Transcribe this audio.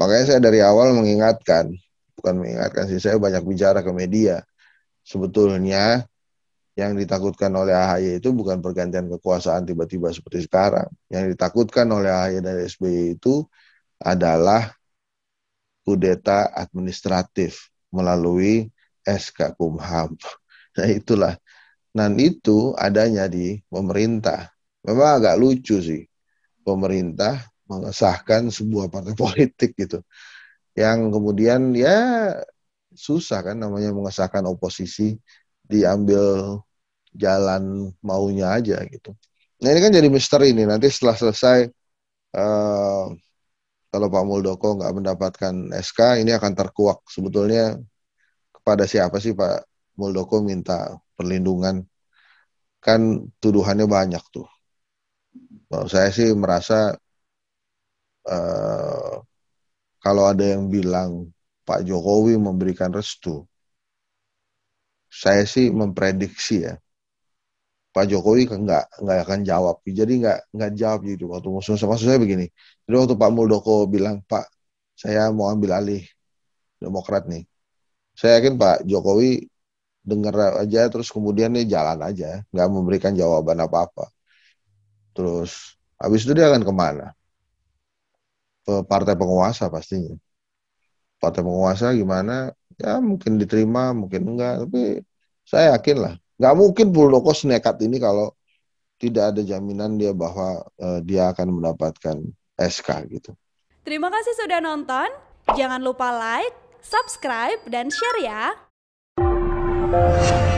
Makanya saya dari awal mengingatkan, bukan mengingatkan sih, saya banyak bicara ke media. Sebetulnya yang ditakutkan oleh AHY itu bukan pergantian kekuasaan tiba-tiba seperti sekarang. Yang ditakutkan oleh AHY dan SBY itu adalah kudeta administratif melalui SK Kumham. Nah itulah. Dan itu adanya di pemerintah. Memang agak lucu sih. Pemerintah mengesahkan sebuah partai politik gitu yang kemudian ya susah kan namanya mengesahkan oposisi diambil jalan maunya aja gitu. Nah ini kan jadi misteri ini nanti setelah selesai uh, kalau Pak Muldoko nggak mendapatkan SK ini akan terkuak sebetulnya kepada siapa sih Pak Muldoko minta perlindungan kan tuduhannya banyak tuh. Kalau saya sih merasa eh, kalau ada yang bilang Pak Jokowi memberikan restu, saya sih memprediksi ya Pak Jokowi kan nggak nggak akan jawab. Jadi nggak nggak jawab gitu waktu musuh sama saya begini. Jadi waktu Pak Muldoko bilang Pak saya mau ambil alih Demokrat nih, saya yakin Pak Jokowi dengar aja terus kemudian nih jalan aja, nggak memberikan jawaban apa apa. Terus habis itu dia akan kemana? partai penguasa pastinya. Partai penguasa gimana? Ya mungkin diterima, mungkin enggak. Tapi saya yakin lah. Nggak mungkin Buldoko senekat ini kalau tidak ada jaminan dia bahwa uh, dia akan mendapatkan SK gitu. Terima kasih sudah nonton. Jangan lupa like, subscribe, dan share ya.